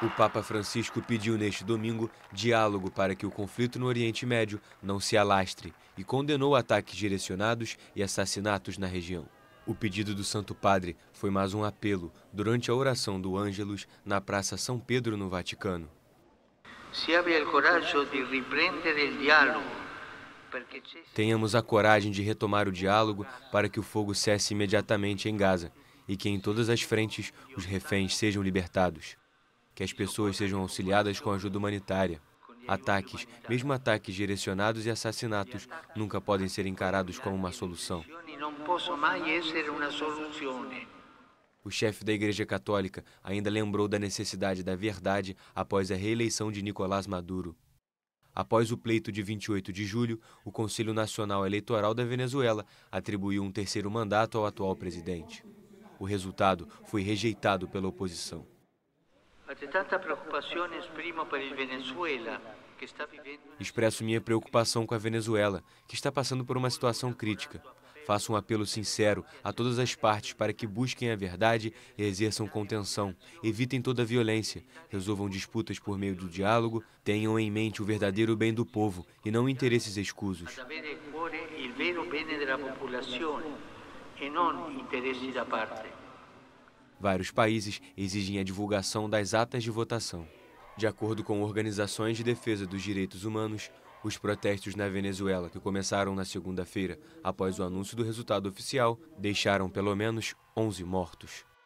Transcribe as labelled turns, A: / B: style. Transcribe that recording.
A: O Papa Francisco pediu neste domingo diálogo para que o conflito no Oriente Médio não se alastre e condenou ataques direcionados e assassinatos na região. O pedido do Santo Padre foi mais um apelo durante a oração do Ângelus na Praça São Pedro, no Vaticano. Tenhamos a coragem de retomar o diálogo para que o fogo cesse imediatamente em Gaza e que em todas as frentes os reféns sejam libertados que as pessoas sejam auxiliadas com ajuda humanitária. Ataques, mesmo ataques direcionados e assassinatos, nunca podem ser encarados como uma solução. O chefe da Igreja Católica ainda lembrou da necessidade da verdade após a reeleição de Nicolás Maduro. Após o pleito de 28 de julho, o Conselho Nacional Eleitoral da Venezuela atribuiu um terceiro mandato ao atual presidente. O resultado foi rejeitado pela oposição. Expresso minha preocupação com a Venezuela, que está passando por uma situação crítica. Faço um apelo sincero a todas as partes para que busquem a verdade e exerçam contenção, evitem toda violência, resolvam disputas por meio do diálogo, tenham em mente o verdadeiro bem do povo e não interesses escusos. É e não interesses da parte. Vários países exigem a divulgação das atas de votação. De acordo com organizações de defesa dos direitos humanos, os protestos na Venezuela, que começaram na segunda-feira após o anúncio do resultado oficial, deixaram pelo menos 11 mortos.